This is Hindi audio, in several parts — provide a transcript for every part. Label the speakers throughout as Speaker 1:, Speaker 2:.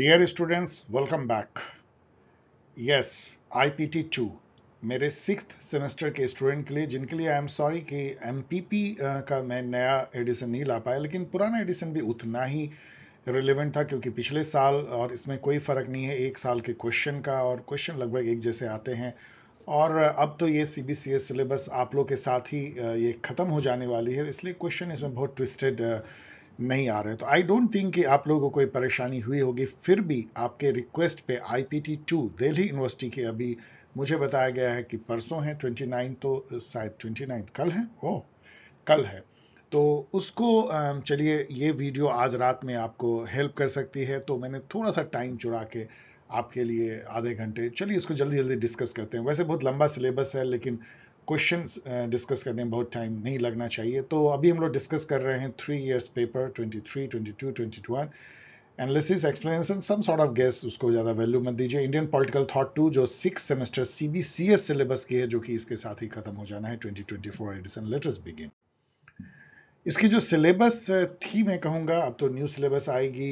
Speaker 1: dear students welcome back yes I to मेरे सिक्स सेमेस्टर के स्टूडेंट के लिए जिनके लिए आई एम सॉरी कि एम का मैं नया एडिशन नहीं ला पाया लेकिन पुराना एडिशन भी उतना ही रिलेवेंट था क्योंकि पिछले साल और इसमें कोई फ़र्क नहीं है एक साल के क्वेश्चन का और क्वेश्चन लगभग एक जैसे आते हैं और अब तो ये C B C S syllabus आप लोग के साथ ही ये ख़त्म हो जाने वाली है इसलिए क्वेश्चन इसमें बहुत ट्विस्टेड uh, नहीं आ रहे तो आई डोंट थिंक कि आप लोगों को कोई परेशानी हुई होगी फिर भी आपके रिक्वेस्ट पे टी टू दिल्ली यूनिवर्सिटी के अभी मुझे बताया गया है कि परसों है ट्वेंटी नाइन तो शायद ट्वेंटी नाइन कल है ओ oh, कल है तो उसको चलिए ये वीडियो आज रात में आपको हेल्प कर सकती है तो मैंने थोड़ा सा टाइम चुरा के आपके लिए आधे घंटे चलिए इसको जल्दी जल्दी डिस्कस करते हैं वैसे बहुत लंबा सिलेबस है लेकिन क्वेश्चन डिस्कस uh, करने में बहुत टाइम नहीं लगना चाहिए तो अभी हम लोग डिस्कस कर रहे हैं three years paper twenty three twenty two twenty one analysis explanation some sort of guess उसको ज़्यादा वैल्यू मत दीजिए इंडियन पॉलिटिकल थॉट टू जो six semester C B C S syllabus की है जो कि इसके साथ ही खत्म हो जाना है twenty twenty four edition letters begin इसकी जो सिलेबस uh, थी मैं कहूँगा अब तो न्यू सिलेबस आएगी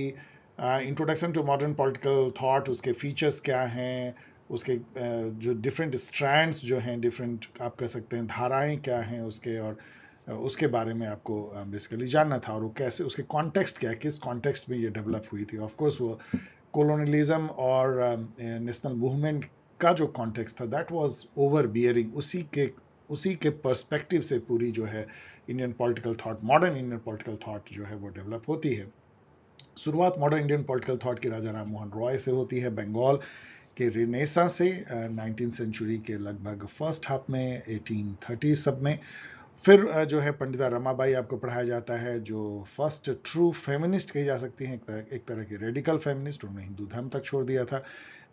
Speaker 1: introduction to modern political thought उसके फीचर्स क्या हैं उसके जो डिफरेंट स्ट्रैंड्स जो हैं डिफरेंट आप कह सकते हैं धाराएं क्या हैं उसके और उसके बारे में आपको बेसिकली जानना था और वो कैसे उसके कॉन्टेक्स्ट क्या है किस कॉन्टेक्स्ट में ये डेवलप हुई थी ऑफकोर्स वो कॉलोनलिज्म और नेशनल मूवमेंट का जो कॉन्टेक्स्ट था दैट वाज ओवर बियरिंग उसी के उसी के पर्सपेक्टिव से पूरी जो है Indian political thought modern Indian political thought जो है वो डेवलप होती है शुरुआत मॉडर्न इंडियन पॉलिटिकल थॉट की राजा राम मोहन रॉय से होती है बंगाल कि रिनेसा से नाइनटीन सेंचुरी के लगभग फर्स्ट हाफ में एटीन थर्टी सब में फिर जो है पंडिता रमाबाई आपको पढ़ाया जाता है जो फर्स्ट ट्रू फेमिनिस्ट कही जा सकती हैं एक तरह एक तरह की रेडिकल फेमिनिस्ट उन्होंने हिंदू धर्म तक छोड़ दिया था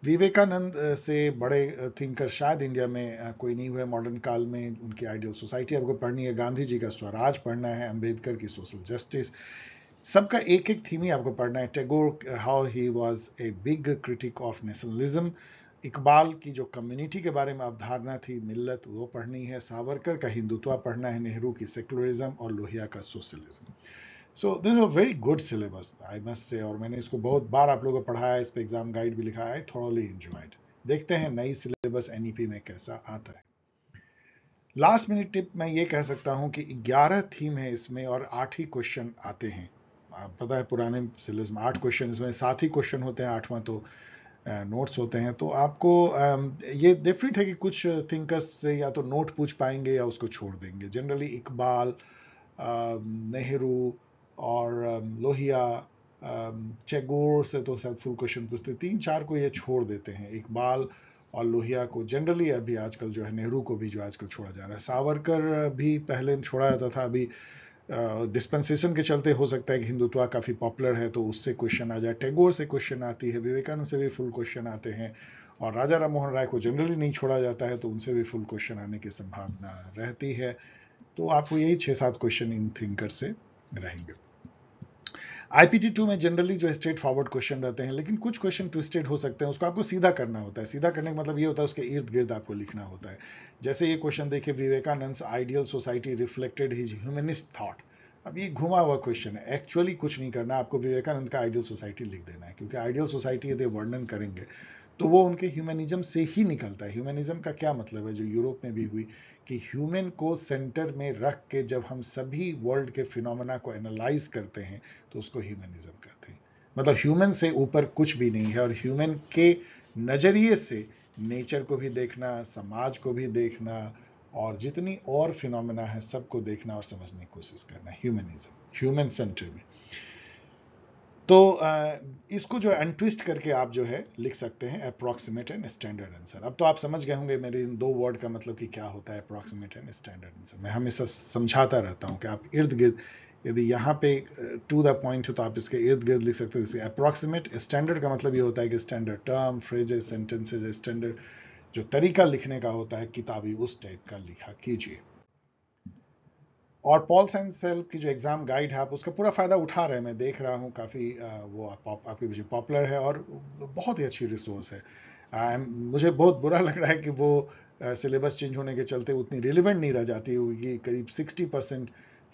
Speaker 1: विवेकानंद से बड़े थिंकर शायद इंडिया में कोई नहीं हुए मॉडर्न काल में उनकी आइडियल सोसाइटी आपको पढ़नी है गांधी जी का स्वराज पढ़ना है अंबेडकर की सोशल जस्टिस सबका एक एक थीम ही आपको पढ़ना है Tagore how he was a big critic of nationalism Iqbal की जो कम्युनिटी के बारे में अवधारणा थी मिल्लत वो पढ़नी है सावरकर का हिंदुत्व पढ़ना है नेहरू की सेकुलरिज्म और लोहिया का socialism so this a very good syllabus I must say और मैंने इसको बहुत बार आप लोगों को पढ़ाया इस पर एग्जाम गाइड भी लिखा है थोड़ोली इंजॉयड देखते हैं नई सिलेबस एन e में कैसा आता है लास्ट मिनट टिप मैं ये कह सकता हूँ कि 11 थीम है इसमें और आठ ही क्वेश्चन आते हैं आप पता है पुराने सिलेबस में आठ क्वेश्चन इसमें सात ही क्वेश्चन होते हैं आठवां तो नोट्स होते हैं तो आपको ये डेफिनेट है कि कुछ थिंकर्स से या तो नोट पूछ पाएंगे या उसको छोड़ देंगे जनरली इकबाल नेहरू और लोहिया चेगोर से तो शायद फुल क्वेश्चन पूछते तीन चार को ये छोड़ देते हैं इकबाल और लोहिया को जनरली अभी आजकल जो है नेहरू को भी जो आजकल छोड़ा जा रहा है सावरकर भी पहले छोड़ा जाता था अभी डिस्पेंसेशन के चलते हो सकता है कि हिंदुत्व काफ़ी पॉपुलर है तो उससे क्वेश्चन आ जाए टैगोर से क्वेश्चन आती है विवेकानंद से भी फुल क्वेश्चन आते हैं और राजा राम मोहन राय को जनरली नहीं छोड़ा जाता है तो उनसे भी फुल क्वेश्चन आने की संभावना रहती है तो आपको यही छः सात क्वेश्चन इन थिंकर से रहेंगे आईपीटी टू में जनरली जो स्ट्रेट फॉरवर्ड क्वेश्चन रहते हैं लेकिन कुछ क्वेश्चन ट्विस्टेड हो सकते हैं उसको आपको सीधा करना होता है सीधा करने का मतलब ये होता है उसके इर्द गिर्द आपको लिखना होता है जैसे ये क्वेश्चन देखिए Vivekananda ideal society reflected his humanist thought अब ये घुमा हुआ क्वेश्चन है एक्चुअली कुछ नहीं करना आपको विवेकानंद का आइडियल सोसाइटी लिख देना है क्योंकि आइडियल सोसाइटी यदि वर्णन करेंगे तो वो उनके ह्यूमनिज्म से ही निकलता है ह्यूमनिज्म का क्या मतलब है जो यूरोप में भी हुई कि ह्यूमन को सेंटर में रख के जब हम सभी वर्ल्ड के फिनोमेना को एनालाइज करते हैं तो उसको ह्यूमनिज्म कहते हैं मतलब ह्यूमन से ऊपर कुछ भी नहीं है और ह्यूमन के नज़रिए से नेचर को भी देखना समाज को भी देखना और जितनी और फिनोमेना है सबको देखना और समझने की कोशिश करना ह्यूमनिज्म ह्यूमन सेंटर में तो इसको जो अनट्विस्ट करके आप जो है लिख सकते हैं अप्रॉक्सीमेट एंड स्टैंडर्ड आंसर अब तो आप समझ गए होंगे मेरे इन दो वर्ड का मतलब कि क्या होता है अप्रॉक्सीमेट एंड स्टैंडर्ड आंसर मैं हमेशा समझाता रहता हूँ कि आप इर्द गिर्द यदि यहाँ पे टू द पॉइंट हो तो आप इसके इर्द गिर्द लिख सकते हो जैसे अप्रॉक्सीमेट स्टैंडर्ड का मतलब ये होता है कि standard term phrases sentences standard जो तरीका लिखने का होता है किताबी उस टाइप का लिखा कीजिए और पॉल सैन सेल की जो एग्ज़ाम गाइड है आप उसका पूरा फ़ायदा उठा रहे हैं मैं देख रहा हूँ काफ़ी वो आप, आपके बीच पॉपुलर है और बहुत ही अच्छी रिसोर्स है आ, मुझे बहुत बुरा लग रहा है कि वो सिलेबस चेंज होने के चलते उतनी रिलेवेंट नहीं रह जाती होगी करीब सिक्सटी परसेंट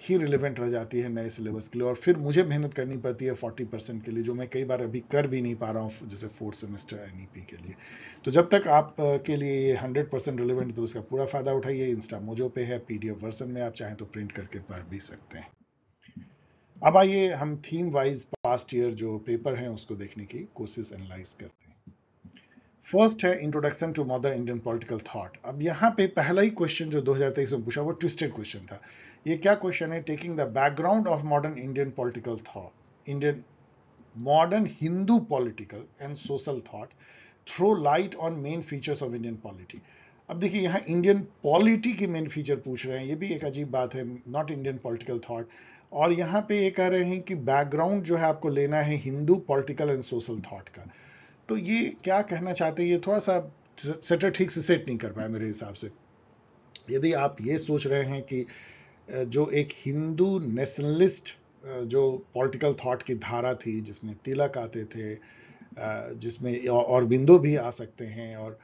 Speaker 1: ही रिलेवेंट रह जाती है नए सिलेबस के लिए और फिर मुझे मेहनत करनी पड़ती है फोर्टी परसेंट के लिए जो मैं कई बार अभी कर भी नहीं पा रहा हूँ जैसे फोर्थ सेमेस्टर एन के लिए तो जब तक आप के लिए ये हंड्रेड परसेंट रिलेवेंट तो उसका पूरा फ़ायदा उठाइए इंस्टा मोजो पे है पी वर्सन में आप चाहें तो प्रिंट करके पढ़ भी सकते हैं अब आइए हम थीम वाइज पास्ट ईयर जो पेपर हैं उसको देखने की कोशिश एनालाइज करते हैं फर्स्ट है introduction to modern Indian political thought अब यहाँ पे पहला ही क्वेश्चन जो 2023 में पूछा वो ट्विस्टेड क्वेश्चन था ये क्या क्वेश्चन है taking the background of modern Indian political thought Indian modern Hindu political and social thought throw light on main features of Indian polity अब देखिए यहाँ इंडियन पॉलिटी की मेन फीचर पूछ रहे हैं ये भी एक अजीब बात है नॉट इंडियन पॉलिटिकल थॉट और यहाँ पे ये कह रहे हैं कि बैकग्राउंड जो है आपको लेना है Hindu political and social thought का तो ये क्या कहना चाहते हैं ये थोड़ा सा सेटर ठीक से सेट नहीं कर पाए मेरे हिसाब से यदि आप ये सोच रहे हैं कि जो एक हिंदू नेशनलिस्ट जो पॉलिटिकल थॉट की धारा थी जिसमें तिलक आते थे जिसमें और बिंदु भी आ सकते हैं और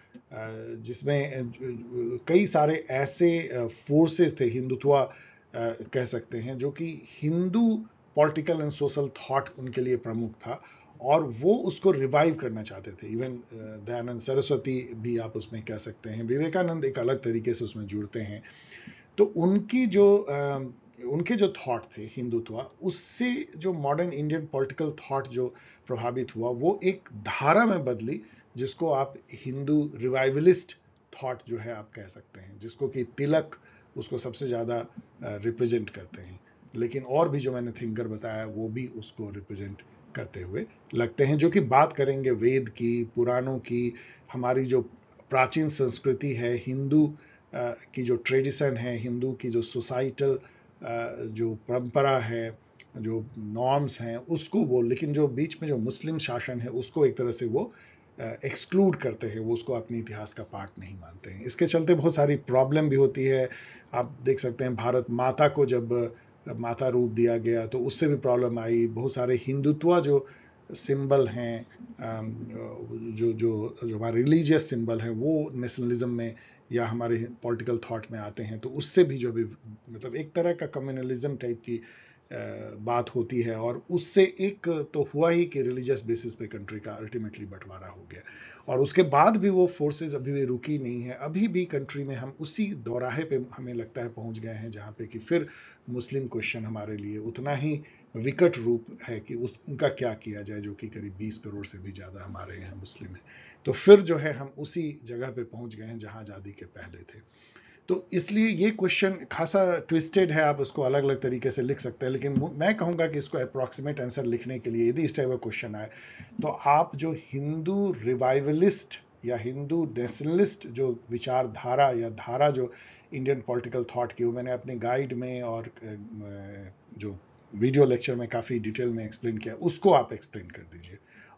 Speaker 1: जिसमें कई सारे ऐसे फोर्सेस थे हिंदुत्व कह सकते हैं जो कि Hindu political and social thought उनके लिए प्रमुख था और वो उसको रिवाइव करना चाहते थे इवन दयानंद सरस्वती भी आप उसमें कह सकते हैं विवेकानंद एक अलग तरीके से उसमें जुड़ते हैं तो उनकी जो उनके जो थॉट थे हिंदुत्व उससे जो मॉडर्न इंडियन पॉलिटिकल थॉट जो प्रभावित हुआ वो एक धारा में बदली जिसको आप हिंदू रिवाइवलिस्ट थॉट जो है आप कह सकते हैं जिसको कि तिलक उसको सबसे ज़्यादा रिप्रेजेंट करते हैं लेकिन और भी जो मैंने थिंकर बताया वो भी उसको रिप्रेजेंट करते हुए लगते हैं जो कि बात करेंगे वेद की पुराणों की हमारी जो प्राचीन संस्कृति है हिंदू की जो ट्रेडिशन है हिंदू की जो सोसाइटल जो परंपरा है जो नॉर्म्स हैं उसको वो लेकिन जो बीच में जो मुस्लिम शासन है उसको एक तरह से वो एक्सक्लूड करते हैं वो उसको अपने इतिहास का पार्ट नहीं मानते हैं इसके चलते बहुत सारी प्रॉब्लम भी होती है आप देख सकते हैं भारत माता को जब माता रूप दिया गया तो उससे भी प्रॉब्लम आई बहुत सारे हिंदुत्व जो सिंबल हैं जो जो जो हमारे रिलीजियस सिंबल हैं वो नेशनलिज्म में या हमारे पॉलिटिकल थॉट में आते हैं तो उससे भी जो अभी मतलब एक तरह का कम्युनलिज्म टाइप की बात होती है और उससे एक तो हुआ ही कि रिलीजियस बेसिस पे कंट्री का अल्टीमेटली बंटवारा हो गया और उसके बाद भी वो फोर्सेस अभी भी रुकी नहीं है अभी भी कंट्री में हम उसी दौराहे पे हमें लगता है पहुंच गए हैं जहाँ पे कि फिर मुस्लिम क्वेश्चन हमारे लिए उतना ही विकट रूप है कि उस उनका क्या किया जाए जो कि करीब बीस करोड़ से भी ज़्यादा हमारे यहाँ मुस्लिम हैं तो फिर जो है हम उसी जगह पर पहुँच गए हैं जहाँ आज़ादी के पहले थे तो इसलिए ये क्वेश्चन खासा ट्विस्टेड है आप उसको अलग अलग तरीके से लिख सकते हैं लेकिन मैं कहूँगा कि इसको अप्रॉक्सीमेट आंसर लिखने के लिए यदि इस टाइप का क्वेश्चन आए तो आप जो हिंदू रिवाइवलिस्ट या हिंदू नेशनलिस्ट जो विचारधारा या धारा जो इंडियन पॉलिटिकल थॉट की वो मैंने अपने गाइड में और जो वीडियो लेक्चर में काफ़ी डिटेल में एक्सप्लेन किया उसको आप एक्सप्लेन कर दीजिए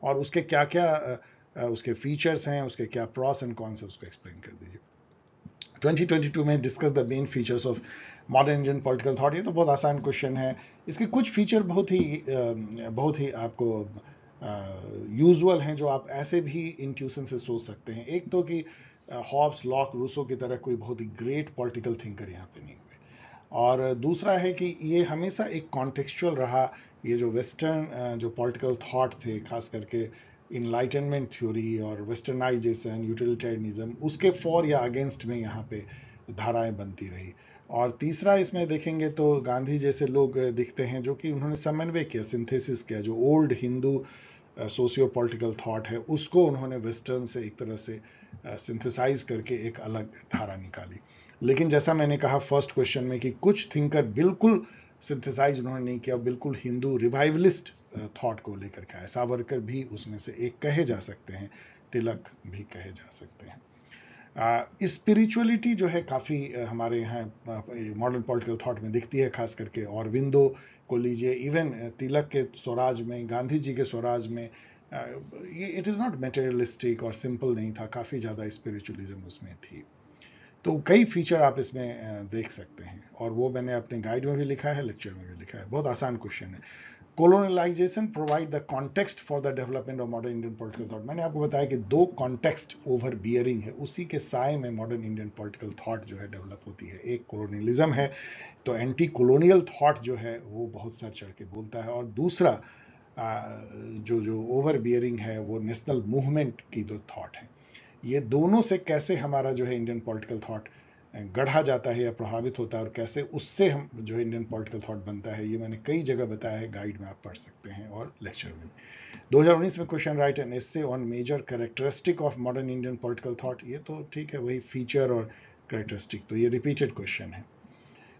Speaker 1: और उसके क्या क्या उसके फीचर्स हैं उसके क्या प्रॉस एंड कॉन्स है उसको एक्सप्लेन कर दीजिए 2022 में discuss the main features of modern Indian political thought ये तो बहुत आसान क्वेश्चन है इसके कुछ फीचर बहुत ही बहुत ही आपको यूजुअल हैं जो आप ऐसे भी इंट्यूशन से सोच सकते हैं एक तो कि हॉब्स लॉक रूसो की तरह कोई बहुत ही ग्रेट पॉलिटिकल थिंकर यहाँ पे नहीं हुए और दूसरा है कि ये हमेशा एक कॉन्टेक्चुअल रहा ये जो वेस्टर्न जो पॉलिटिकल थॉट थे खास करके इनलाइटनमेंट थ्योरी और वेस्टर्नाइजेशन यूटिलिटेरियनिज्म उसके फॉर या अगेंस्ट में यहाँ पे धाराएं बनती रही और तीसरा इसमें देखेंगे तो गांधी जैसे लोग दिखते हैं जो कि उन्होंने समन्वय किया सिंथेसिस किया जो old Hindu socio political thought है उसको उन्होंने वेस्टर्न से एक तरह से सिंथेसाइज uh, करके एक अलग धारा निकाली लेकिन जैसा मैंने कहा फर्स्ट क्वेश्चन में कि कुछ थिंकर बिल्कुल सिंथेसाइज उन्होंने नहीं किया बिल्कुल हिंदू रिवाइवलिस्ट थॉट को लेकर के आए सावरकर भी उसमें से एक कहे जा सकते हैं तिलक भी कहे जा सकते हैं स्पिरिचुअलिटी जो है काफ़ी हमारे यहाँ मॉडर्न पॉलिटिकल थॉट में दिखती है खास करके और विंदो को लीजिए इवन तिलक के स्वराज में गांधी जी के स्वराज में ये इट इज़ नॉट मेटेरियलिस्टिक और सिंपल नहीं था काफ़ी ज़्यादा स्पिरिचुअलिज्म उसमें थी तो कई फीचर आप इसमें देख सकते हैं और वो मैंने अपने गाइड में भी लिखा है लेक्चर में भी लिखा है बहुत आसान क्वेश्चन है colonisation provide the context for the development of modern Indian political thought मैंने आपको बताया कि दो कॉन्टेक्स्ट ओवर बियरिंग है उसी के साय में मॉडर्न इंडियन पोलिटिकल थॉट जो है डेवलप होती है एक कोलोनियलिज्म है तो एंटी कोलोनियल थॉट जो है वो बहुत सर चढ़ के बोलता है और दूसरा जो जो ओवर बियरिंग है वो नेशनल मूवमेंट की जो थॉट है ये दोनों से कैसे हमारा जो है इंडियन पोलिटिकल थॉट गढ़ा जाता है या प्रभावित होता है और कैसे उससे हम जो है इंडियन पॉलिटिकल थॉट बनता है ये मैंने कई जगह बताया है गाइड में आप पढ़ सकते हैं और लेक्चर में 2019 में question write and essay on major characteristic of modern Indian political thought ये तो ठीक है वही फीचर और करेक्टरिस्टिक तो ये रिपीटेड क्वेश्चन है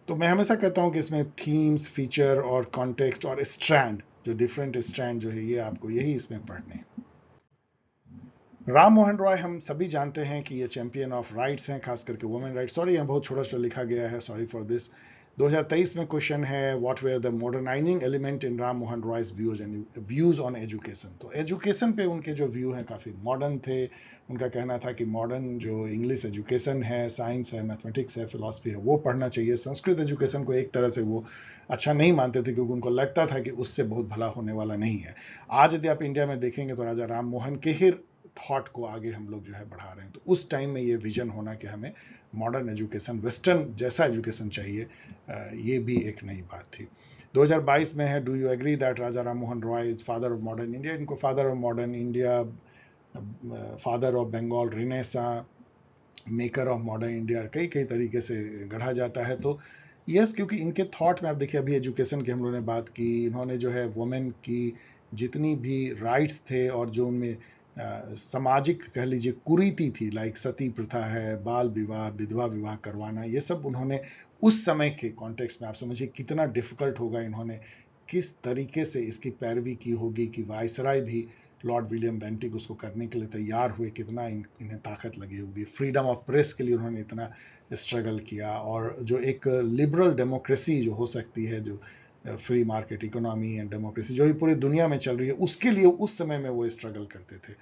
Speaker 1: तो मैं हमेशा कहता हूँ कि इसमें थीम्स फीचर और कॉन्टेक्स्ट और स्ट्रैंड जो डिफरेंट स्ट्रैंड जो है ये आपको यही इसमें पढ़ने हैं राम मोहन रॉय हम सभी जानते हैं कि ये चैंपियन ऑफ राइट्स हैं खास करके वुमेन राइट्स सॉरी यहाँ बहुत छोटा छोटा लिखा गया है सॉरी फॉर दिस 2023 में क्वेश्चन है what were the modernising element in Ram Mohan Roy's views and views on education तो एजुकेशन पे उनके जो व्यू हैं काफ़ी मॉडर्न थे उनका कहना था कि मॉडर्न जो इंग्लिश एजुकेशन है साइंस है मैथमेटिक्स है फिलासफी है वो पढ़ना चाहिए संस्कृत एजुकेशन को एक तरह से वो अच्छा नहीं मानते थे क्योंकि उनको लगता था कि उससे बहुत भला होने वाला नहीं है आज यदि आप इंडिया में देखेंगे तो राजा राम मोहन के ही थॉट को आगे हम लोग जो है बढ़ा रहे हैं तो उस टाइम में ये विजन होना कि हमें मॉडर्न एजुकेशन वेस्टर्न जैसा एजुकेशन चाहिए ये भी एक नई बात थी 2022 में है do you agree that Raja Ram Mohan Roy is father of modern India इनको father of modern India father of Bengal renaissance maker of modern India कई कई तरीके से गढ़ा जाता है तो यस yes, क्योंकि इनके थॉट में आप देखिए अभी एजुकेशन की हम लोगों ने बात की इन्होंने जो है वुमेन की जितनी भी राइट्स थे और जो उनमें सामाजिक कह लीजिए कुरीति थी लाइक सती प्रथा है बाल विवाह विधवा विवाह करवाना ये सब उन्होंने उस समय के कॉन्टेक्स्ट में आप समझिए कितना डिफिकल्ट होगा इन्होंने किस तरीके से इसकी पैरवी की होगी कि वायसराय भी लॉर्ड विलियम बेंटिक उसको करने के लिए तैयार हुए कितना इन्हें ताकत लगी होगी फ्रीडम ऑफ प्रेस के लिए उन्होंने इतना स्ट्रगल किया और जो एक लिबरल डेमोक्रेसी जो हो सकती है जो free market economy and democracy जो भी पूरी दुनिया में चल रही है उसके लिए उस समय में वो स्ट्रगल करते थे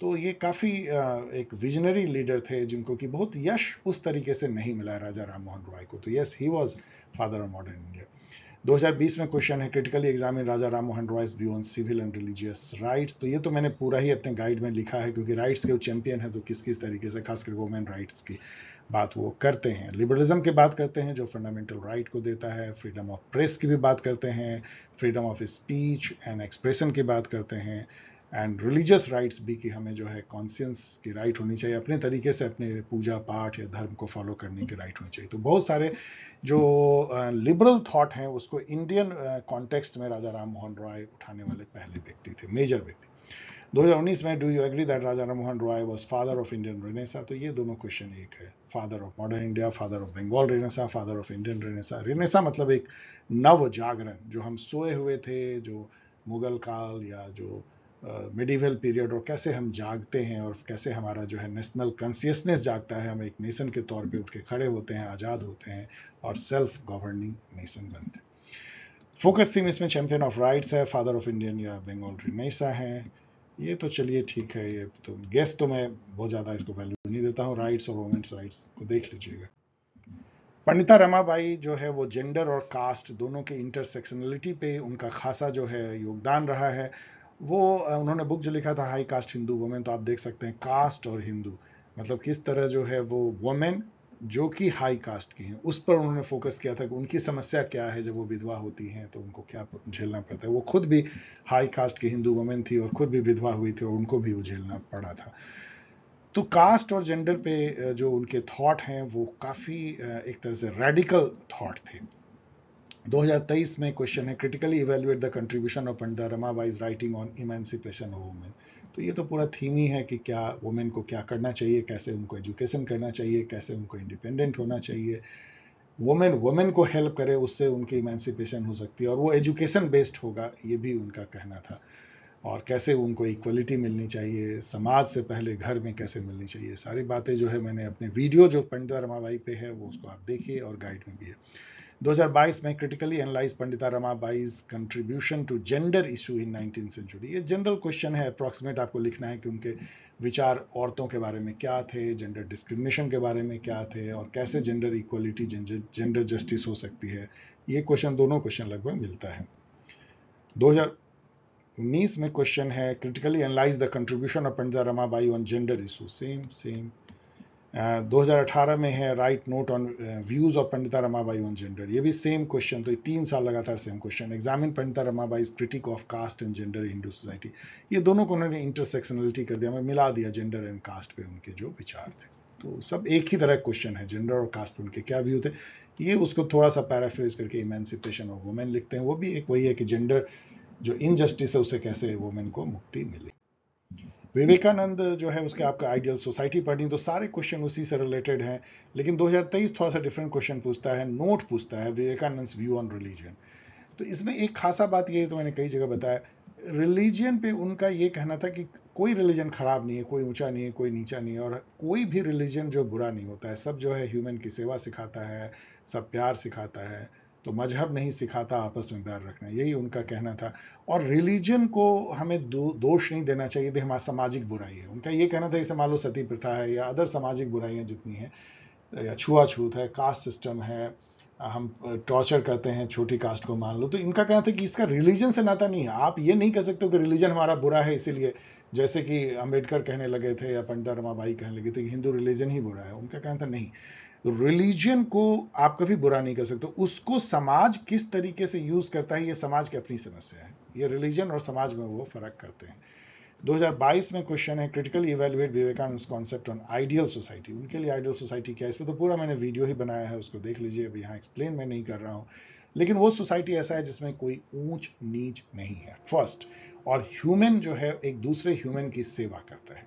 Speaker 1: तो ये काफ़ी uh, एक विजनरी लीडर थे जिनको कि बहुत यश उस तरीके से नहीं मिला राजा राम मोहन रॉय को तो yes he was father of modern India 2020 में क्वेश्चन है क्रिटिकली एग्जामिन राजा राम मोहन रॉयस बी on civil and religious rights तो ये तो मैंने पूरा ही अपने गाइड में लिखा है क्योंकि राइट्स के वो चैंपियन है तो किस किस तरीके से खासकर वोमेन राइट्स की बात वो करते हैं लिबरलिज्म की बात करते हैं जो फंडामेंटल राइट को देता है फ्रीडम ऑफ प्रेस की भी बात करते हैं freedom of speech and expression की बात करते हैं एंड रिलीजियस राइट्स भी कि हमें जो है कॉन्सियंस की राइट होनी चाहिए अपने तरीके से अपने पूजा पाठ या धर्म को फॉलो करने की राइट होनी चाहिए तो बहुत सारे जो लिबरल थाट हैं उसको इंडियन कॉन्टेक्स्ट में राजा राम मोहन रॉय उठाने वाले पहले व्यक्ति थे मेजर व्यक्ति 2019 में do you agree that Raja Mohan Roy was father of Indian renaissance तो ये दोनों क्वेश्चन एक है father of modern India father of Bengal renaissance father of Indian renaissance renaissance मतलब एक नव जागरण जो हम सोए हुए थे जो मुगल काल या जो मिडिवल uh, पीरियड और कैसे हम जागते हैं और कैसे हमारा जो है नेशनल कॉन्सियसनेस जागता है हम एक नेशन के तौर पे उठ के खड़े होते हैं आज़ाद होते हैं और सेल्फ गवर्निंग नेशन बनते हैं फोकस थीम इसमें चैंपियन ऑफ राइट्स है फादर ऑफ इंडियन या बंगाल रिनेसा है ये तो चलिए ठीक है ये तो गैस तो मैं बहुत ज़्यादा इसको वैल्यू नहीं देता हूँ राइट्स और वोमेंस राइट्स को देख लीजिएगा पंडिता रमाबाई जो है वो जेंडर और कास्ट दोनों के इंटरसेक्शनलिटी पे उनका खासा जो है योगदान रहा है वो उन्होंने बुक जो लिखा था हाई कास्ट हिंदू वोमेन तो आप देख सकते हैं कास्ट और हिंदू मतलब किस तरह जो है वो वोमेन जो कि हाई कास्ट की हैं उस पर उन्होंने फोकस किया था कि उनकी समस्या क्या है जब वो विधवा होती हैं तो उनको क्या झेलना पड़ता है वो खुद भी हाई कास्ट की हिंदू वुमेन थी और खुद भी विधवा हुई थी और उनको भी वो झेलना पड़ा था तो कास्ट और जेंडर पे जो उनके थॉट हैं वो काफ़ी एक तरह से रेडिकल थॉट थे 2023 में क्वेश्चन है critically evaluate the contribution of पंडा वाइज writing on emancipation of women तो ये तो पूरा थीम ही है कि क्या वुमेन को क्या करना चाहिए कैसे उनको एजुकेशन करना चाहिए कैसे उनको इंडिपेंडेंट होना चाहिए वुमेन वुमेन को हेल्प करे उससे उनकी इमेंसिपेशन हो सकती है और वो एजुकेशन बेस्ड होगा ये भी उनका कहना था और कैसे उनको इक्वलिटी मिलनी चाहिए समाज से पहले घर में कैसे मिलनी चाहिए सारी बातें जो है मैंने अपने वीडियो जो पंडित रमाबाई पे है वो उसको आप देखिए और गाइड में भी है 2022 में क्रिटिकली एनालाइज पंडिता बाईज contribution to gender issue in nineteen century ये जनरल क्वेश्चन है अप्रॉक्सीमेट आपको लिखना है कि उनके विचार औरतों के बारे में क्या थे जेंडर डिस्क्रिमिनेशन के बारे में क्या थे और कैसे जेंडर इक्वलिटी जेंडर जस्टिस हो सकती है ये क्वेश्चन दोनों क्वेश्चन लगभग मिलता है 2019 में क्वेश्चन है critically analyse the contribution of Pandita Rama Bai on gender issue same same 2018 में है write note on views of Pandita Ramabai on gender ये भी सेम क्वेश्चन तो ये तीन साल लगातार same question examine Pandita Ramabai critique of caste and gender Hindu society ये दोनों को उन्होंने इंटरसेक्शनलिटी कर दिया हमें मिला दिया जेंडर एंड कास्ट पे उनके जो विचार थे तो सब एक ही तरह क्वेश्चन है जेंडर और कास्ट पर उनके क्या व्यू थे ये उसको थोड़ा सा पैराफ्रेज करके इमेंसिपेशन ऑफ वुमेन लिखते हैं वो भी एक वही है कि जेंडर जो इनजस्टिस है उसे कैसे वुमेन को मुक्ति मिली विवेकानंद जो है उसके आपका आइडियल सोसाइटी पढ़नी तो सारे क्वेश्चन उसी से रिलेटेड हैं लेकिन 2023 थोड़ा सा डिफरेंट क्वेश्चन पूछता है नोट पूछता है विवेकानंद व्यू ऑन रिलीजन तो इसमें एक खासा बात ये तो मैंने कई जगह बताया रिलीजन पे उनका ये कहना था कि कोई रिलीजन ख़राब नहीं है कोई ऊंचा नहीं है कोई नीचा नहीं है और कोई भी रिलीजन जो बुरा नहीं होता है सब जो है ह्यूमन की सेवा सिखाता है सब प्यार सिखाता है तो मजहब नहीं सिखाता आपस में बैर रखना यही उनका कहना था और रिलीजन को हमें दो, दोष नहीं देना चाहिए थी हमारा सामाजिक बुराई है उनका ये कहना था इसे मान लो सती प्रथा है या अदर सामाजिक बुराइयाँ जितनी हैं या छुआछूत है कास्ट सिस्टम है हम टॉर्चर करते हैं छोटी कास्ट को मान लो तो इनका कहना था कि इसका रिलीजन से नाता नहीं है आप ये नहीं कह सकते कि रिलीजन हमारा बुरा है इसीलिए जैसे कि अम्बेडकर कहने लगे थे या पंडित रमाबाई कहने लगे थे कि हिंदू रिलीजन ही बुरा है उनका कहना था नहीं रिलीजन को आप कभी बुरा नहीं कर सकते उसको समाज किस तरीके से यूज करता है ये समाज की अपनी समस्या है ये रिलीजन और समाज में वो फर्क करते हैं 2022 में क्वेश्चन है critical evaluate Vivekananda concept on ideal society उनके लिए आइडियल सोसाइटी क्या है इस पर तो पूरा मैंने वीडियो ही बनाया है उसको देख लीजिए अभी यहाँ एक्सप्लेन मैं नहीं कर रहा हूँ लेकिन वो सोसाइटी ऐसा है जिसमें कोई ऊंच नीच नहीं है फर्स्ट और ह्यूमन जो है एक दूसरे ह्यूमन की सेवा करता है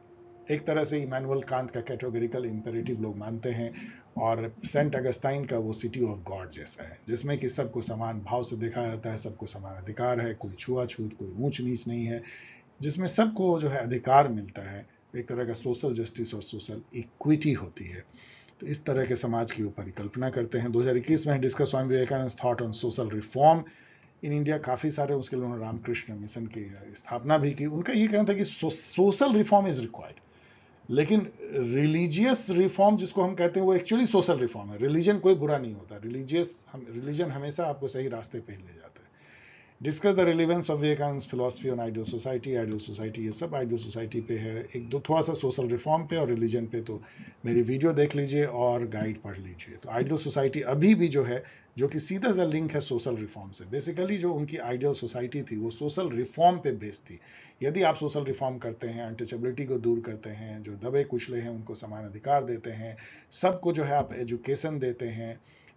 Speaker 1: एक तरह से इमानुअल कांत का कैटेगोरिकल इंपेरेटिव लोग मानते हैं और सेंट अगस्ताइन का वो सिटी ऑफ गॉड जैसा है जिसमें कि सबको समान भाव से देखा जाता है सबको समान अधिकार है कोई छुआछूत कोई ऊंच नीच नहीं है जिसमें सबको जो है अधिकार मिलता है एक तरह का सोशल जस्टिस और सोशल इक्विटी होती है तो इस तरह के समाज की ऊपर कल्पना करते हैं 2021 में discuss Swami Vivekananda thought on social reform in India काफ़ी सारे उसके लिए उन्होंने रामकृष्ण मिशन की स्थापना भी की उनका ये कहना था कि सोशल रिफॉर्म इज रिक्वायर्ड लेकिन रिलीजियस रिफॉर्म जिसको हम कहते हैं वो एक्चुअली सोशल रिफॉर्म है रिलीजन कोई बुरा नहीं होता रिलीजियस हम रिलीजन हमेशा आपको सही रास्ते पर ले जाता है discuss the relevance of Vivekananda philosophy on ideal society ideal society ये सब आइडियल सोसाइटी पे है एक दो थोड़ा सा सोशल रिफॉर्म पे और रिलीजन पे तो मेरी वीडियो देख लीजिए और गाइड पढ़ लीजिए तो आइडियल सोसाइटी अभी भी जो है जो कि सीधा सा लिंक है सोशल रिफॉर्म से बेसिकली जो उनकी आइडियल सोसाइटी थी वो सोशल रिफॉर्म पे बेस थी यदि आप सोशल रिफॉर्म करते हैं अनटचेबिलिटी को दूर करते हैं जो दबे कुचले हैं उनको समान अधिकार देते हैं सबको जो है आप एजुकेशन देते हैं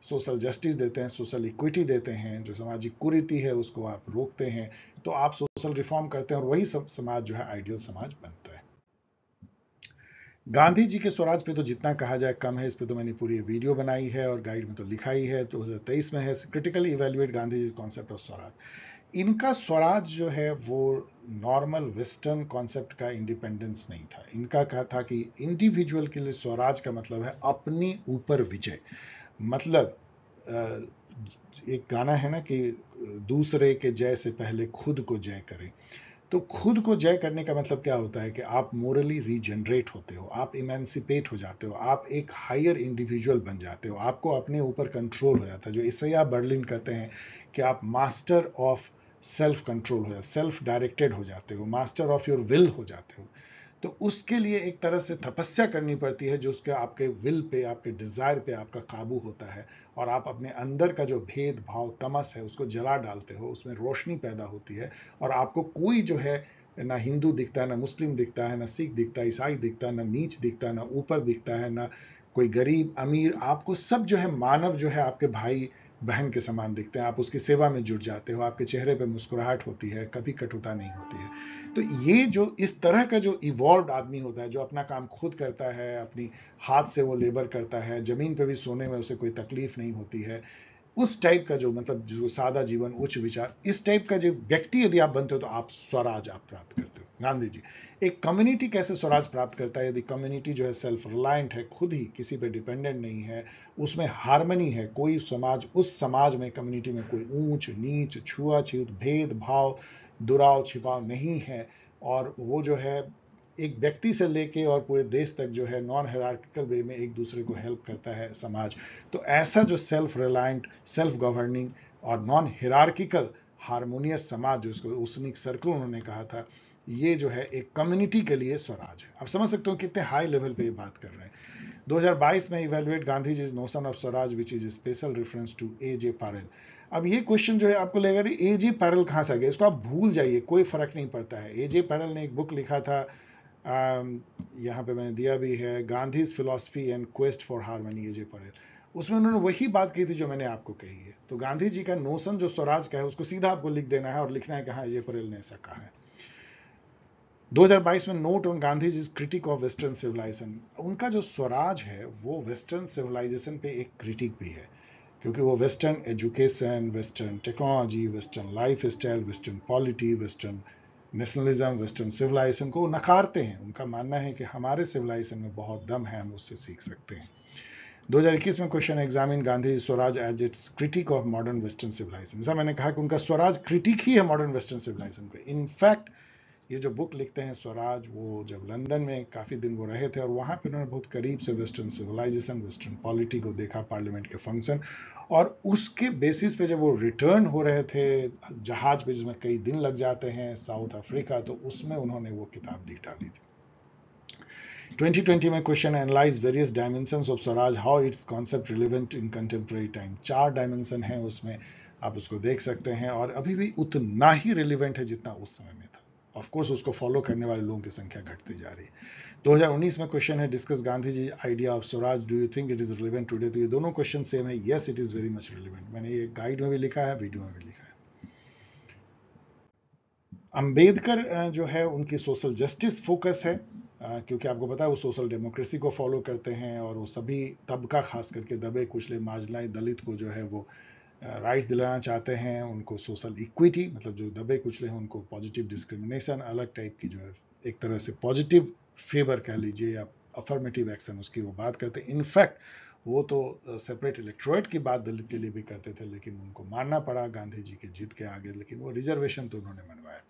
Speaker 1: सोशल जस्टिस देते हैं सोशल इक्विटी देते हैं जो सामाजिक कुरीति है उसको आप रोकते हैं तो आप सोशल रिफॉर्म करते हैं और वही समाज जो है आइडियल समाज बनता है गांधी जी के स्वराज पे तो जितना कहा जाए कम है इस पे तो मैंने पूरी वीडियो बनाई है और गाइड में तो लिखाई है तो दो हज़ार तेईस में है critically evaluate Gandhi ji concept of swaraj इनका स्वराज जो है वो नॉर्मल वेस्टर्न कॉन्सेप्ट का इंडिपेंडेंस नहीं था इनका कहा था कि इंडिविजुअल के लिए स्वराज का मतलब है अपनी ऊपर विजय मतलब एक गाना है ना कि दूसरे के जय से पहले खुद को जय करें तो खुद को जय करने का मतलब क्या होता है कि आप मोरली रीजनरेट होते हो आप इमेंसिपेट हो जाते हो आप एक हायर इंडिविजुअल बन जाते हो आपको अपने ऊपर कंट्रोल हो जाता है जो इससे आप बर्लिन कहते हैं कि आप मास्टर ऑफ सेल्फ कंट्रोल हो जाते सेल्फ डायरेक्टेड हो जाते हो मास्टर ऑफ योर विल हो जाते हो तो उसके लिए एक तरह से तपस्या करनी पड़ती है जो उसके आपके विल पे आपके डिज़ायर पे आपका काबू होता है और आप अपने अंदर का जो भेदभाव तमस है उसको जला डालते हो उसमें रोशनी पैदा होती है और आपको कोई जो है ना हिंदू दिखता है ना मुस्लिम दिखता है ना सिख दिखता है ईसाई दिखता है ना नीच दिखता है ना ऊपर दिखता है ना कोई गरीब अमीर आपको सब जो है मानव जो है आपके भाई बहन के समान दिखते हैं आप उसकी सेवा में जुट जाते हो आपके चेहरे पर मुस्कुराहट होती है कभी कटुता नहीं होती है तो ये जो इस तरह का जो इवॉल्व आदमी होता है जो अपना काम खुद करता है अपनी हाथ से वो लेबर करता है ज़मीन पर भी सोने में उसे कोई तकलीफ नहीं होती है उस टाइप का जो मतलब जो सादा जीवन उच्च विचार इस टाइप का जो व्यक्ति यदि आप बनते हो तो आप स्वराज आप प्राप्त करते हो गांधी जी एक कम्युनिटी कैसे स्वराज प्राप्त करता है यदि कम्युनिटी जो है सेल्फ रिलायंट है खुद ही किसी पे डिपेंडेंट नहीं है उसमें हारमनी है कोई समाज उस समाज में कम्युनिटी में कोई ऊंच नीच छुआछूत भेदभाव दुराव छिपाव नहीं है और वो जो है एक व्यक्ति से लेके और पूरे देश तक जो है नॉन हेरार्किकल वे में एक दूसरे को हेल्प करता है समाज तो ऐसा जो सेल्फ रिलायंट सेल्फ गवर्निंग और नॉन हेरार्किकल हारमोनियस समाज जो उसको उसनिक सर्कल उन्होंने कहा था ये जो है एक कम्युनिटी के लिए स्वराज है आप समझ सकते हो कितने हाई लेवल पे ये बात कर रहे हैं 2022 में evaluate Gandhi ji notion of swaraj which is special reference to A J Parel अब ये क्वेश्चन जो है आपको लगेगा ए जे पारेल कहाँ से आ गया इसको आप भूल जाइए कोई फर्क नहीं पड़ता है ए जे पारेल ने एक बुक लिखा था यहाँ पे मैंने दिया भी है Gandhi's philosophy and quest for harmony A J Parel उसमें उन्होंने वही बात कही थी जो मैंने आपको कही है तो गांधी जी का नोशन जो स्वराज का है उसको सीधा आपको लिख देना है और लिखना है कि हाँ ए जे परेल ने ऐसा कहा है 2022 में note on Gandhi ji critique of western civilisation उनका जो स्वराज है वो वेस्टर्न सिविलाइजेशन पे एक क्रिटिक भी है क्योंकि वो western education western technology western lifestyle western polity western nationalism western civilisation को नकारते हैं उनका मानना है कि हमारे सिविलाइजेशन में बहुत दम है हम उससे सीख सकते हैं 2021 में question examine Gandhi swaraj as its critique of modern western civilisation जैसा मैंने कहा कि उनका स्वराज क्रिटिक ही है मॉडर्न वेस्टर्न सिविलाइजेशन को इनफैक्ट ये जो बुक लिखते हैं स्वराज वो जब लंदन में काफ़ी दिन वो रहे थे और वहाँ पर उन्होंने बहुत करीब से वेस्टर्न सिविलाइजेशन वेस्टर्न पॉलिटी को देखा पार्लियामेंट के फंक्शन और उसके बेसिस पे जब वो रिटर्न हो रहे थे जहाज पे जिसमें कई दिन लग जाते हैं साउथ अफ्रीका तो उसमें उन्होंने वो किताब लिख डाली थी 2020 में question analyse various dimension of swaraj how its concept relevant in contemporary time चार डायमेंशन है उसमें आप उसको देख सकते हैं और अभी भी उतना ही रिलेवेंट है जितना उस समय में ऑफकोर्स उसको फॉलो करने वाले लोगों की संख्या घटती जा रही है 2019 में क्वेश्चन है discuss Gandhi ji idea of swaraj do you think it is relevant today तो ये दोनों क्वेश्चन सेम है yes it is very much relevant मैंने ये गाइड में भी लिखा है वीडियो में भी लिखा है अंबेडकर जो है उनकी सोशल जस्टिस फोकस है क्योंकि आपको पता है वो सोशल डेमोक्रेसी को फॉलो करते हैं और वो सभी तबका खास करके दबे कुचले माजलाएं दलित को जो है वो राइट्स दिलाना चाहते हैं उनको सोशल इक्विटी मतलब जो दबे कुचले हैं उनको पॉजिटिव डिस्क्रिमिनेशन अलग टाइप की जो है एक तरह से पॉजिटिव फेवर कह लीजिए या अफर्मेटिव एक्शन उसकी वो बात करते हैं इनफैक्ट वो तो सेपरेट इलेक्ट्रोइट की बात दलित के लिए भी करते थे लेकिन उनको मानना पड़ा गांधी जी के जीत के आगे लेकिन वो रिजर्वेशन तो उन्होंने मनवाया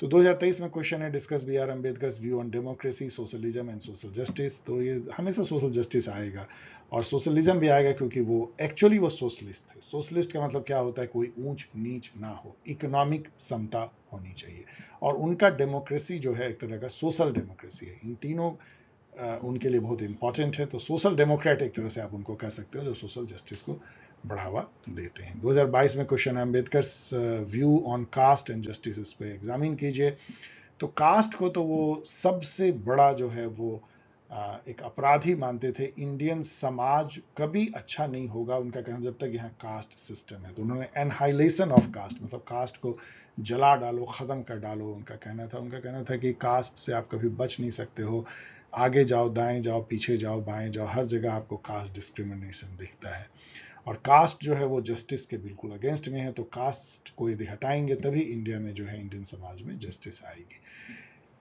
Speaker 1: तो 2023 में क्वेश्चन है discuss B R Ambedkar view on democracy socialism and social justice तो ये हमेशा सोशल जस्टिस आएगा और सोशलिज्म भी आएगा क्योंकि वो एक्चुअली वो सोशलिस्ट थे सोशलिस्ट का मतलब क्या होता है कोई ऊंच नीच ना हो इकोनॉमिक समता होनी चाहिए और उनका डेमोक्रेसी जो है एक तरह का सोशल डेमोक्रेसी है इन तीनों उनके लिए बहुत इंपॉर्टेंट है तो सोशल डेमोक्रेट एक तरह से आप उनको कह सकते हो जो सोशल जस्टिस को बढ़ावा देते हैं 2022 में क्वेश्चन है Ambedkar view on caste and justice इस पर एग्जामिन कीजिए तो कास्ट को तो वो सबसे बड़ा जो है वो एक अपराधी मानते थे इंडियन समाज कभी अच्छा नहीं होगा उनका कहना जब तक यहाँ कास्ट सिस्टम है तो उन्होंने एनहाइलेशन ऑफ कास्ट मतलब कास्ट को जला डालो ख़त्म कर डालो उनका कहना था उनका कहना था कि कास्ट से आप कभी बच नहीं सकते हो आगे जाओ दाएं जाओ पीछे जाओ बाएं जाओ हर जगह आपको कास्ट डिस्क्रिमिनेशन दिखता है और कास्ट जो है वो जस्टिस के बिल्कुल अगेंस्ट में है तो कास्ट को यदि हटाएंगे तभी इंडिया में जो है इंडियन समाज में जस्टिस आएगी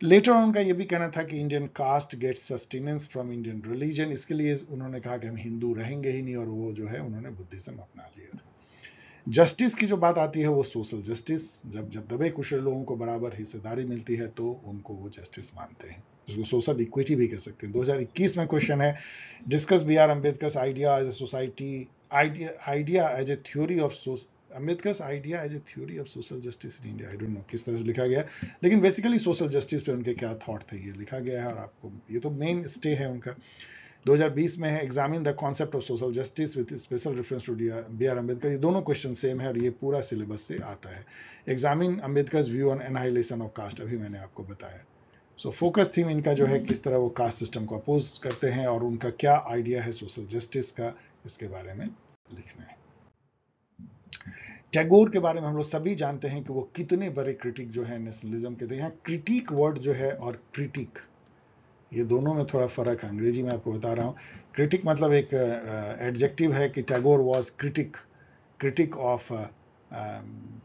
Speaker 1: लेटर ऑन उनका ये भी कहना था कि Indian caste get sustenance from Indian religion इसके लिए उन्होंने कहा कि हम हिंदू रहेंगे ही नहीं और वो जो है उन्होंने बुद्धिज्म अपना लिया था जस्टिस की जो बात आती है वो सोशल जस्टिस जब जब दबे कुशल लोगों को बराबर हिस्सेदारी मिलती है तो उनको वो जस्टिस मानते हैं जिसको सोशल इक्विटी भी कह सकते हैं 2021 में क्वेश्चन है discuss B R Ambedkar idea as a society idea as a theory of Ambedkar's idea as a theory of social justice in India I don't know किस तरह से लिखा गया लेकिन बेसिकली सोशल जस्टिस पे उनके क्या थॉट थे ये लिखा गया है और आपको ये तो मेन स्टे है उनका 2020 में है examine the concept of social justice with special reference to D B R Ambedkar ये दोनों क्वेश्चन सेम है और ये पूरा सिलेबस से आता है examine Ambedkar view on annihilation of caste अभी मैंने आपको बताया सो फोकस थीम इनका जो है किस तरह वो कास्ट सिस्टम को अपोज करते हैं और उनका क्या आइडिया है सोशल जस्टिस का इसके बारे में लिखना है टैगोर के बारे में हम लोग सभी जानते हैं कि वो कितने बड़े क्रिटिक जो है नेशनलिज्म के थे तो यहाँ क्रिटिक वर्ड जो है और क्रिटिक ये दोनों में थोड़ा फर्क है अंग्रेजी में आपको बता रहा हूँ क्रिटिक मतलब एक एडजेक्टिव है कि Tagore was critic critic of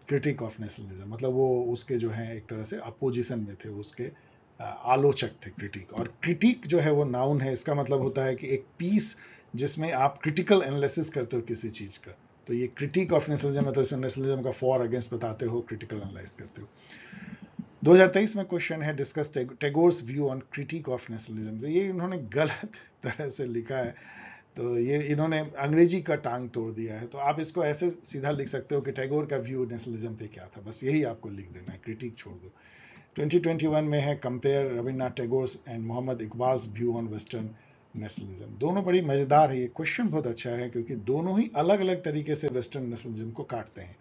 Speaker 1: critic of nationalism मतलब वो उसके जो है एक तरह से अपोजिशन में थे उसके uh, आलोचक थे क्रिटिक और क्रिटिक जो है वो नाउन है इसका मतलब होता है कि एक पीस जिसमें आप क्रिटिकल एनालिसिस करते हो किसी चीज़ का तो ये क्रिटिक ऑफ नेशनलिज्म मतलब इसमें नेशनलिज्म का फॉर अगेंस्ट बताते हो क्रिटिकल एनालाइज करते हो 2023 में क्वेश्चन है discuss Tagore's view on critique of nationalism तो ये इन्होंने गलत तरह से लिखा है तो ये इन्होंने अंग्रेजी का टांग तोड़ दिया है तो आप इसको ऐसे सीधा लिख सकते हो कि टैगोर का व्यू नेशनलिज्म पे क्या था बस यही आपको लिख देना है क्रिटिक छोड़ दो 2021 में है compare Rabindranath Tagore and Mohammad Iqbal view on western nationalism दोनों बड़ी मज़ेदार है ये क्वेश्चन बहुत अच्छा है क्योंकि दोनों ही अलग अलग तरीके से वेस्टर्न नेशनलिज्म को काटते हैं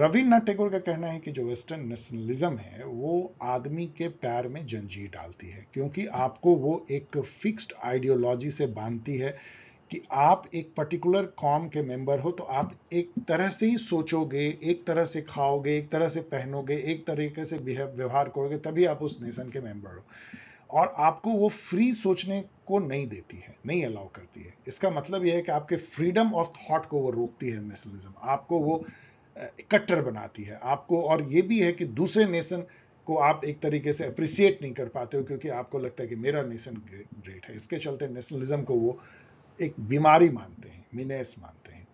Speaker 1: रविन्द्रनाथ टैगोर का कहना है कि जो वेस्टर्न नेशनलिज्म है वो आदमी के पैर में जंजीर डालती है क्योंकि आपको वो एक फिक्स्ड आइडियोलॉजी से बांधती है कि आप एक पर्टिकुलर कॉम के मेंबर हो तो आप एक तरह से ही सोचोगे एक तरह से खाओगे एक तरह से पहनोगे एक तरीके से व्यवहार करोगे तभी आप उस नेशन के मेंबर हो और आपको वो फ्री सोचने को नहीं देती है नहीं अलाउ करती है इसका मतलब यह है कि आपके फ्रीडम ऑफ थॉट को वो रोकती है नेशनलिज्म आपको वो कट्टर बनाती है आपको और ये भी है कि दूसरे नेशन को आप एक तरीके से अप्रिसिएट नहीं कर पाते हो क्योंकि आपको लगता है कि मेरा नेशन ग्रेट है इसके चलते नेशनलिज्म को वो एक बीमारी मानते हैं मिनेस मानते हैं